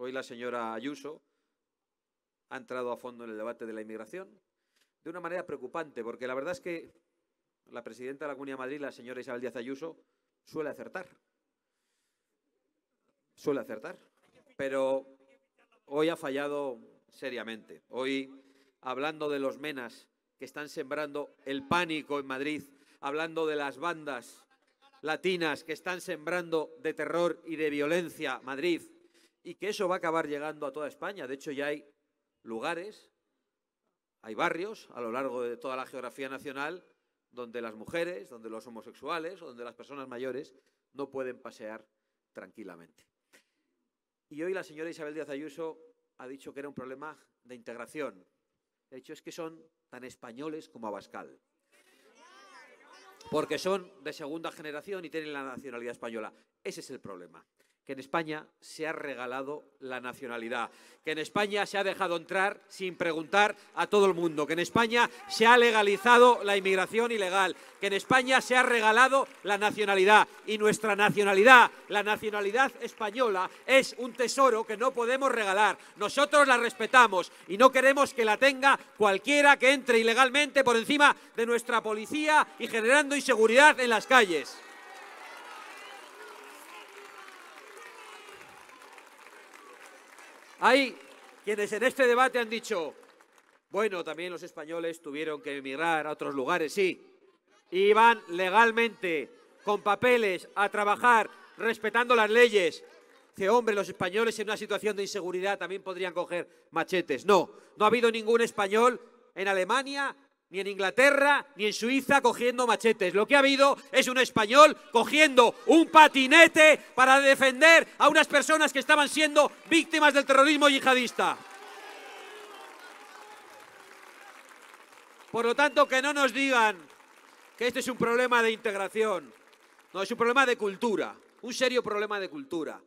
Hoy la señora Ayuso ha entrado a fondo en el debate de la inmigración de una manera preocupante, porque la verdad es que la presidenta de la Comunidad de Madrid, la señora Isabel Díaz Ayuso, suele acertar. Suele acertar. Pero hoy ha fallado seriamente. Hoy, hablando de los menas que están sembrando el pánico en Madrid, hablando de las bandas latinas que están sembrando de terror y de violencia Madrid, y que eso va a acabar llegando a toda España. De hecho, ya hay lugares, hay barrios a lo largo de toda la geografía nacional donde las mujeres, donde los homosexuales, o donde las personas mayores no pueden pasear tranquilamente. Y hoy la señora Isabel Díaz Ayuso ha dicho que era un problema de integración. De hecho, es que son tan españoles como Abascal. Porque son de segunda generación y tienen la nacionalidad española. Ese es el problema que en España se ha regalado la nacionalidad, que en España se ha dejado entrar sin preguntar a todo el mundo, que en España se ha legalizado la inmigración ilegal, que en España se ha regalado la nacionalidad y nuestra nacionalidad, la nacionalidad española, es un tesoro que no podemos regalar. Nosotros la respetamos y no queremos que la tenga cualquiera que entre ilegalmente por encima de nuestra policía y generando inseguridad en las calles. Hay quienes en este debate han dicho, bueno, también los españoles tuvieron que emigrar a otros lugares, sí, y van legalmente, con papeles, a trabajar, respetando las leyes. Que, hombre, los españoles en una situación de inseguridad también podrían coger machetes. No, no ha habido ningún español en Alemania ni en Inglaterra, ni en Suiza cogiendo machetes. Lo que ha habido es un español cogiendo un patinete para defender a unas personas que estaban siendo víctimas del terrorismo yihadista. Por lo tanto, que no nos digan que este es un problema de integración. No, es un problema de cultura, un serio problema de cultura.